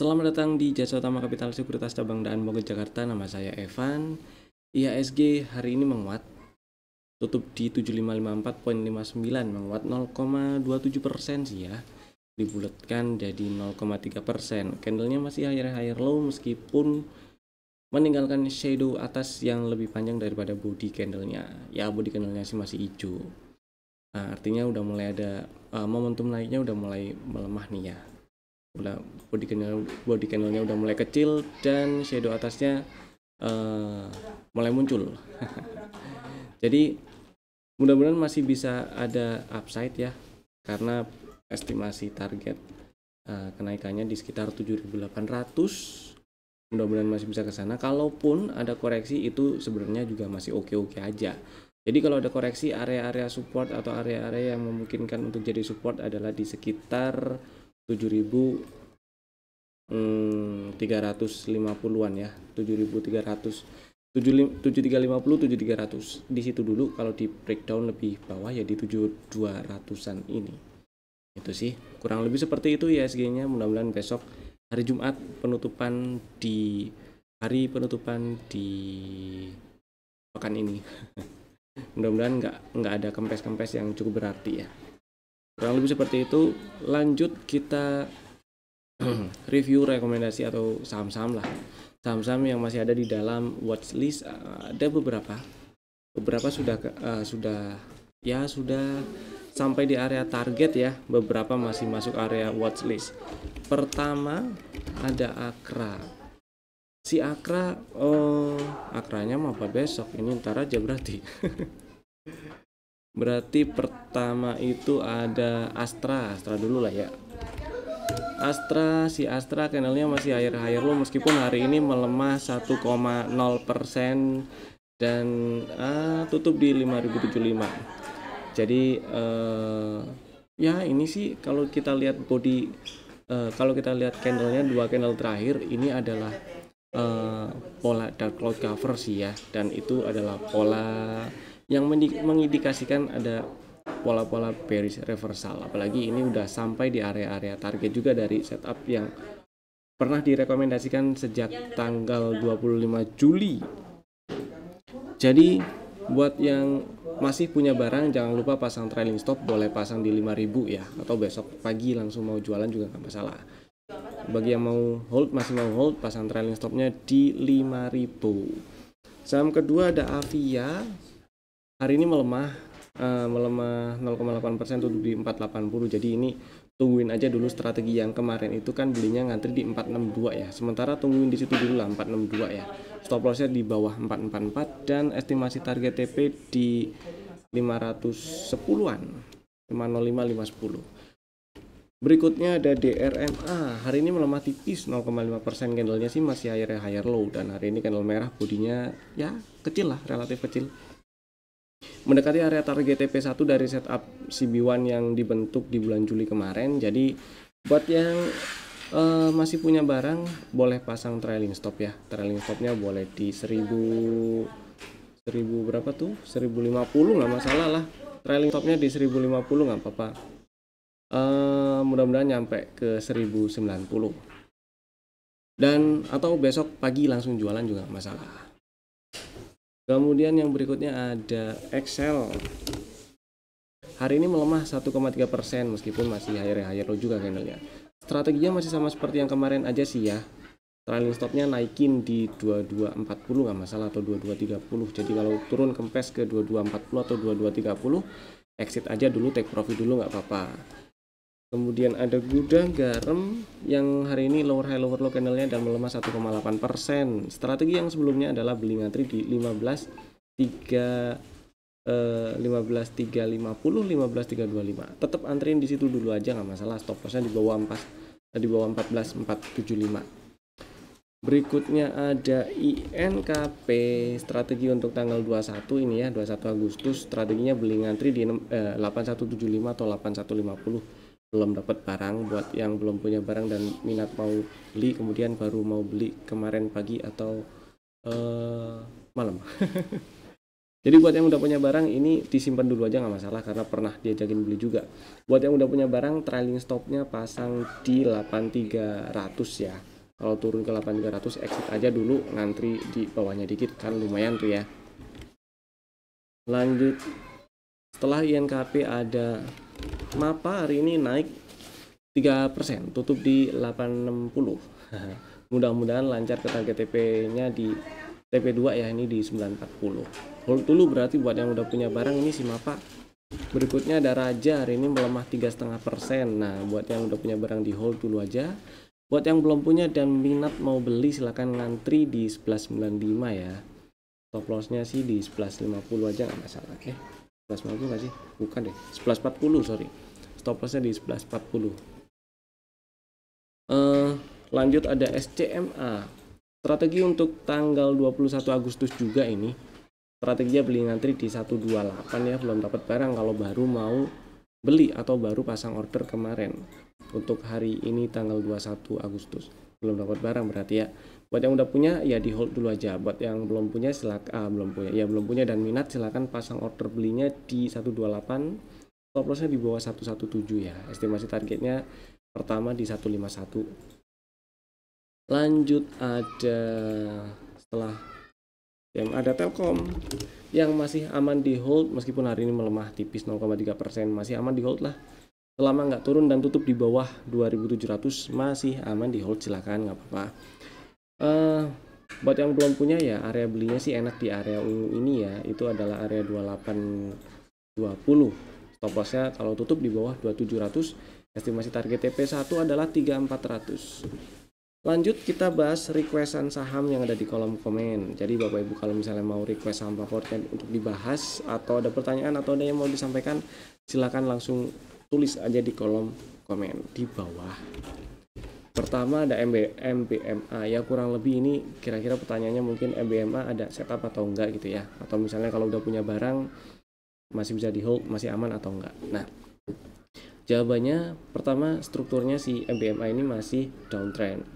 Selamat datang di Jasa Utama Kapital Sekuritas Cabang Daan Mogot Jakarta. Nama saya Evan. IHSG hari ini menguat. Tutup di 7554.59 menguat 0,27 persen sih ya. Dibulatkan jadi 0,3 persen. Candlenya masih higher-higher low meskipun meninggalkan shadow atas yang lebih panjang daripada body candlenya. Ya body candlenya sih masih hijau. Nah, artinya udah mulai ada uh, momentum naiknya udah mulai melemah nih ya body channel body channelnya udah mulai kecil dan shadow atasnya uh, mulai muncul jadi mudah-mudahan masih bisa ada upside ya karena estimasi target uh, kenaikannya di sekitar 7800 mudah-mudahan masih bisa ke sana kalaupun ada koreksi itu sebenarnya juga masih oke-oke aja jadi kalau ada koreksi area-area support atau area-area yang memungkinkan untuk jadi support adalah di sekitar 7.350-an eh, ya 7.300 7350 7300 di situ dulu kalau di breakdown lebih bawah ya di 7200-an ini itu sih kurang lebih seperti itu ya nya mudah-mudahan besok hari Jumat penutupan di hari penutupan di pekan ini mudah-mudahan nggak nggak ada kempes-kempes yang cukup berarti ya kurang lebih seperti itu lanjut kita review rekomendasi atau saham-saham lah saham-saham yang masih ada di dalam watchlist eh, ada beberapa beberapa sudah uh, sudah ya sudah sampai di area target ya beberapa masih masuk area watchlist pertama ada Akra si Akra oh Akranya mau apa besok ini ntar aja berarti Berarti pertama itu ada Astra, Astra dulu lah ya. Astra, si Astra channelnya masih air-air lo meskipun hari ini melemah 1,0% dan ah, tutup di 5075. Jadi eh, ya ini sih kalau kita lihat body eh, kalau kita lihat candlenya dua candle terakhir ini adalah eh, pola dark cloud cover sih ya dan itu adalah pola yang mengindikasikan ada pola-pola bearish reversal. Apalagi ini udah sampai di area-area target juga dari setup yang pernah direkomendasikan sejak tanggal 25 Juli. Jadi buat yang masih punya barang jangan lupa pasang trailing stop boleh pasang di 5000 ya atau besok pagi langsung mau jualan juga nggak masalah bagi yang mau hold masih mau hold pasang trailing stopnya di 5000 saham kedua ada Avia hari ini melemah uh, melemah 0,8% tutup di 480 jadi ini tungguin aja dulu strategi yang kemarin itu kan belinya ngantri di 462 ya sementara tungguin di situ dulu lah 462 ya stop lossnya di bawah 444 dan estimasi target TP di 510-an 505 510 Berikutnya ada DRMA. Hari ini melemah tipis 0,5% candlenya sih masih higher higher low dan hari ini candle merah bodinya ya kecil lah relatif kecil mendekati area target TP1 dari setup CB1 yang dibentuk di bulan Juli kemarin. Jadi buat yang uh, masih punya barang boleh pasang trailing stop ya. Trailing stopnya boleh di 1000 1000 berapa tuh? 1050 nggak masalah lah. Trailing stopnya di 1050 nggak apa-apa. Uh, mudah-mudahan nyampe ke 1090 dan atau besok pagi langsung jualan juga masalah kemudian yang berikutnya ada Excel hari ini melemah 1,3% persen meskipun masih higher-higher low juga candlenya strateginya masih sama seperti yang kemarin aja sih ya trailing stopnya naikin di 2240 nggak masalah atau 2230 jadi kalau turun kempes ke 2240 atau 2230 exit aja dulu take profit dulu nggak apa-apa kemudian ada gudang garam yang hari ini lower high lower low candlenya dan melemah 1,8% strategi yang sebelumnya adalah beli ngantri di 15 3 eh, 15 350 tetap antrin di situ dulu aja nggak masalah stop lossnya di bawah 4 di bawah 14475 Berikutnya ada INKP strategi untuk tanggal 21 ini ya 21 Agustus strateginya beli ngantri di eh, 8175 atau 8150 belum dapat barang buat yang belum punya barang dan minat mau beli kemudian baru mau beli kemarin pagi atau uh, malam jadi buat yang udah punya barang ini disimpan dulu aja nggak masalah karena pernah diajakin beli juga buat yang udah punya barang trailing stopnya pasang di 8300 ya kalau turun ke 8300 exit aja dulu ngantri di bawahnya dikit kan lumayan tuh ya lanjut setelah INKP ada MAPA hari ini naik 3% tutup di 860 mudah-mudahan lancar ke target TP nya di TP2 ya ini di 940 hold dulu berarti buat yang udah punya barang ini si MAPA berikutnya ada Raja hari ini melemah 3,5% nah buat yang udah punya barang di hold dulu aja buat yang belum punya dan minat mau beli silahkan ngantri di 1195 ya stop lossnya sih di 1150 aja gak masalah oke okay? 11.50 nggak sih? Bukan deh, 11.40 sorry. Stop lossnya di 11.40. Uh, eh, lanjut ada SCMA. Strategi untuk tanggal 21 Agustus juga ini. Strateginya beli ngantri di 128 ya, belum dapat barang kalau baru mau beli atau baru pasang order kemarin untuk hari ini tanggal 21 Agustus belum dapat barang berarti ya buat yang udah punya ya di hold dulu aja buat yang belum punya silakan ah, belum punya ya belum punya dan minat silakan pasang order belinya di 128 stop lossnya di bawah 117 ya estimasi targetnya pertama di 151 lanjut ada setelah yang ada Telkom yang masih aman di hold meskipun hari ini melemah tipis 0,3% masih aman di hold lah selama nggak turun dan tutup di bawah 2700 masih aman di hold silahkan nggak apa-apa uh, buat yang belum punya ya area belinya sih enak di area ungu ini ya itu adalah area 2820 stop lossnya kalau tutup di bawah 2700 estimasi target TP1 adalah 3400 Lanjut kita bahas requestan saham yang ada di kolom komen. Jadi Bapak Ibu kalau misalnya mau request saham favoritnya untuk dibahas atau ada pertanyaan atau ada yang mau disampaikan silakan langsung tulis aja di kolom komen di bawah pertama ada MB, MBMA ya kurang lebih ini kira-kira pertanyaannya mungkin MBMA ada setup atau enggak gitu ya atau misalnya kalau udah punya barang masih bisa di hold masih aman atau enggak nah jawabannya pertama strukturnya si MBMA ini masih downtrend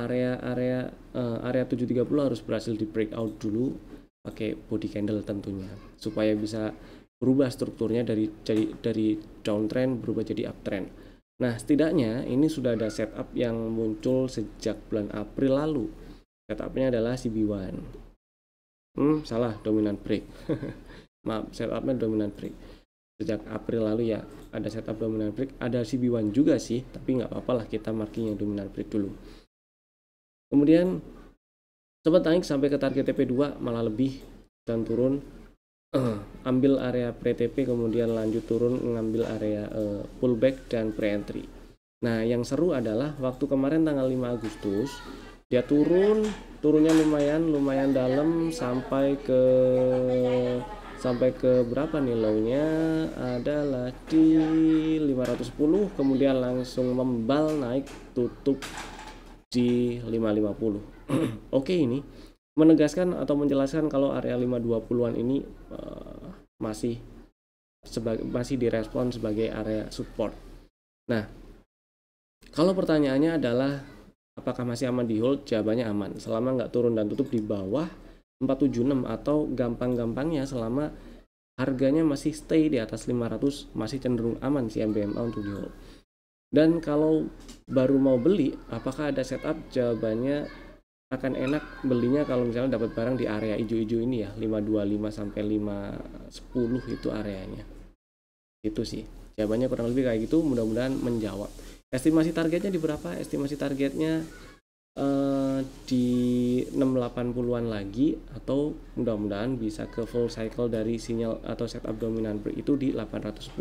area-area uh, area 730 eh, harus berhasil di breakout dulu pakai body candle tentunya supaya bisa berubah strukturnya dari jadi dari downtrend berubah jadi uptrend. Nah, setidaknya ini sudah ada setup yang muncul sejak bulan April lalu. Setupnya adalah CB1. Hmm, salah, dominant break. Maaf, setupnya dominant break. Sejak April lalu ya, ada setup dominant break, ada CB1 juga sih, tapi nggak apa apa lah kita marking yang dominant break dulu. Kemudian sempat naik sampai ke target TP2 malah lebih dan turun uh, ambil area pre-TP kemudian lanjut turun ngambil area uh, pullback dan pre-entry. Nah, yang seru adalah waktu kemarin tanggal 5 Agustus dia turun, turunnya lumayan lumayan dalam sampai ke sampai ke berapa nih low-nya adalah di 510 kemudian langsung membal naik tutup di 550. Oke okay, ini menegaskan atau menjelaskan kalau area 520-an ini uh, masih sebagai masih direspon sebagai area support. Nah, kalau pertanyaannya adalah apakah masih aman di hold? Jawabannya aman. Selama nggak turun dan tutup di bawah 476 atau gampang-gampangnya selama harganya masih stay di atas 500 masih cenderung aman si MBMA untuk di hold. Dan kalau baru mau beli, apakah ada setup? Jawabannya akan enak belinya kalau misalnya dapat barang di area ijo-ijo ini ya 525 sampai 510 itu areanya itu sih jawabannya kurang lebih kayak gitu mudah-mudahan menjawab estimasi targetnya di berapa estimasi targetnya eh, di 680-an lagi atau mudah-mudahan bisa ke full cycle dari sinyal atau setup dominan break itu di 810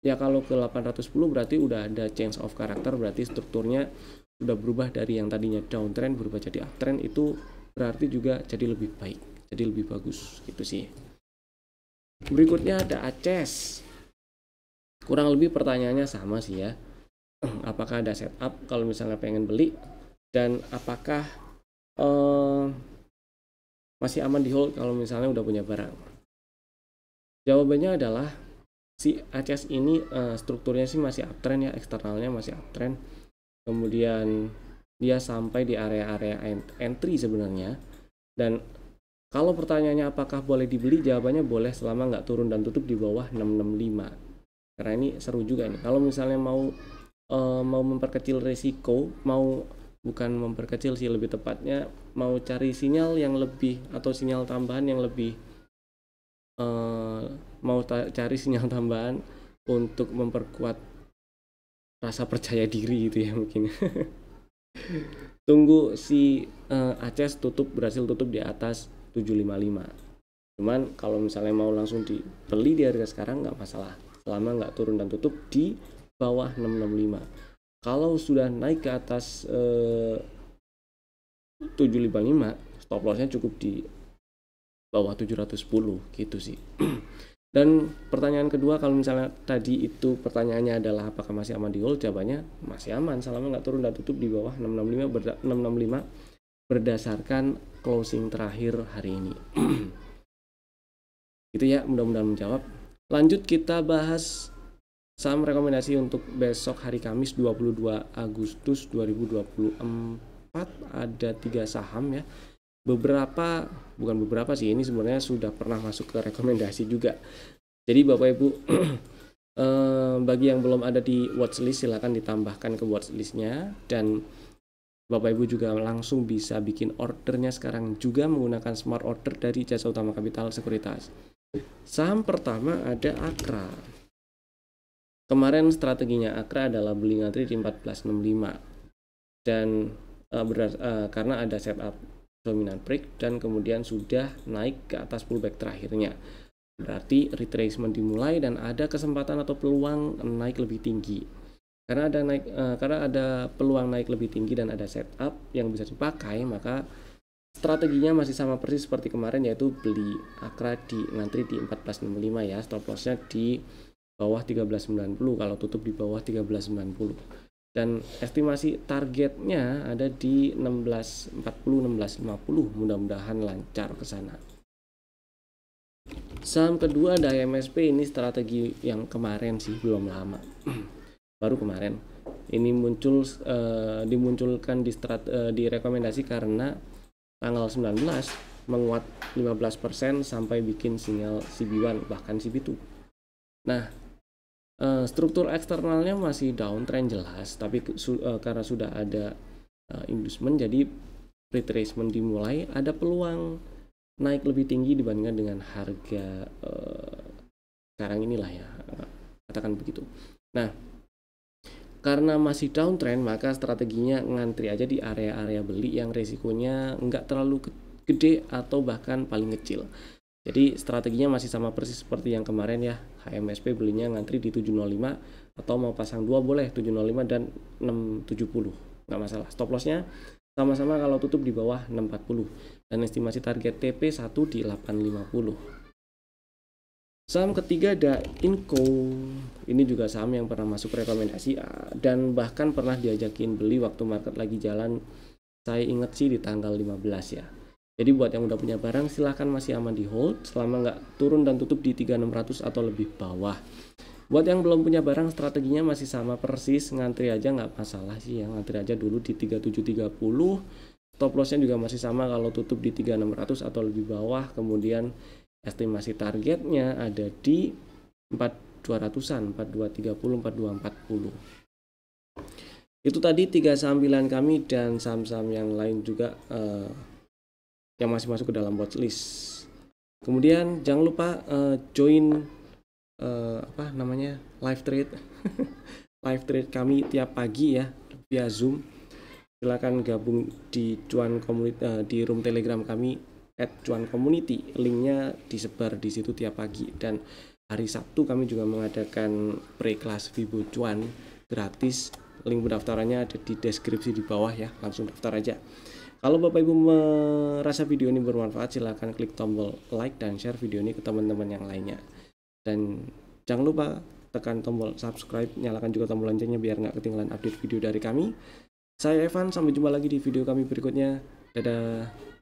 ya kalau ke 810 berarti udah ada change of character berarti strukturnya sudah berubah dari yang tadinya downtrend berubah jadi uptrend itu berarti juga jadi lebih baik jadi lebih bagus gitu sih berikutnya ada Aces kurang lebih pertanyaannya sama sih ya apakah ada setup kalau misalnya pengen beli dan apakah eh, masih aman di hold kalau misalnya udah punya barang jawabannya adalah si aces ini eh, strukturnya sih masih uptrend ya eksternalnya masih uptrend kemudian dia sampai di area-area entry sebenarnya dan kalau pertanyaannya apakah boleh dibeli jawabannya boleh selama nggak turun dan tutup di bawah 665 karena ini seru juga ini kalau misalnya mau e, mau memperkecil risiko mau bukan memperkecil sih lebih tepatnya mau cari sinyal yang lebih atau sinyal tambahan yang lebih e, mau cari sinyal tambahan untuk memperkuat rasa percaya diri gitu ya mungkin tunggu si uh, Aces tutup berhasil tutup di atas 755 cuman kalau misalnya mau langsung dibeli di harga sekarang nggak masalah selama nggak turun dan tutup di bawah 665 kalau sudah naik ke atas eh, uh, 755 stop lossnya cukup di bawah 710 gitu sih Dan pertanyaan kedua kalau misalnya tadi itu pertanyaannya adalah apakah masih aman di hold? Jawabannya masih aman selama nggak turun dan tutup di bawah 665 berda 665 berdasarkan closing terakhir hari ini. Itu ya, mudah-mudahan menjawab. Lanjut kita bahas saham rekomendasi untuk besok hari Kamis 22 Agustus 2024 ada tiga saham ya beberapa bukan beberapa sih ini sebenarnya sudah pernah masuk ke rekomendasi juga jadi bapak ibu eh, bagi yang belum ada di watchlist silahkan ditambahkan ke watchlistnya dan Bapak Ibu juga langsung bisa bikin ordernya sekarang juga menggunakan smart order dari jasa utama kapital sekuritas. Saham pertama ada Akra. Kemarin strateginya Akra adalah beli ngantri di 1465 dan uh, uh, karena ada setup dominan break dan kemudian sudah naik ke atas pullback terakhirnya. Berarti retracement dimulai dan ada kesempatan atau peluang naik lebih tinggi. Karena ada naik uh, karena ada peluang naik lebih tinggi dan ada setup yang bisa dipakai, maka strateginya masih sama persis seperti kemarin yaitu beli akra di ngantri di 1465 ya, stop lossnya di bawah 1390 kalau tutup di bawah 1390 dan estimasi targetnya ada di 1640 1650 mudah-mudahan lancar ke sana saham kedua dari MSP ini strategi yang kemarin sih belum lama baru kemarin ini muncul uh, dimunculkan di strat, uh, eh, di rekomendasi karena tanggal 19 menguat 15% sampai bikin sinyal CB1 bahkan CB2 nah Eh, struktur eksternalnya masih downtrend jelas tapi su uh, karena sudah ada uh, inducement jadi retracement dimulai ada peluang naik lebih tinggi dibandingkan dengan harga uh, sekarang inilah ya katakan begitu nah karena masih downtrend maka strateginya ngantri aja di area-area beli yang resikonya nggak terlalu gede atau bahkan paling kecil jadi strateginya masih sama persis seperti yang kemarin ya. HMSP belinya ngantri di 705 atau mau pasang dua boleh 705 dan 670. Nggak masalah. Stop lossnya sama-sama kalau tutup di bawah 640 dan estimasi target TP1 di 850. Saham ketiga ada Inco. Ini juga saham yang pernah masuk rekomendasi ah, dan bahkan pernah diajakin beli waktu market lagi jalan. Saya ingat sih di tanggal 15 ya jadi buat yang udah punya barang silahkan masih aman di hold selama nggak turun dan tutup di 3600 atau lebih bawah. Buat yang belum punya barang strateginya masih sama persis ngantri aja nggak masalah sih ya ngantri aja dulu di 3730 stop lossnya juga masih sama kalau tutup di 3600 atau lebih bawah kemudian estimasi targetnya ada di 4200an 4230 4240 itu tadi tiga sambilan kami dan saham-saham yang lain juga eh, yang masih masuk ke dalam watchlist. Kemudian jangan lupa uh, join uh, apa namanya live trade live trade kami tiap pagi ya via zoom. Silakan gabung di cuan community uh, di room telegram kami at cuan community. Linknya disebar di situ tiap pagi dan hari Sabtu kami juga mengadakan pre-kelas Vibo cuan gratis. Link pendaftarannya ada di deskripsi di bawah ya. Langsung daftar aja. Kalau Bapak Ibu merasa video ini bermanfaat, silahkan klik tombol like dan share video ini ke teman-teman yang lainnya. Dan jangan lupa tekan tombol subscribe, nyalakan juga tombol loncengnya biar nggak ketinggalan update video dari kami. Saya Evan, sampai jumpa lagi di video kami berikutnya. Dadah!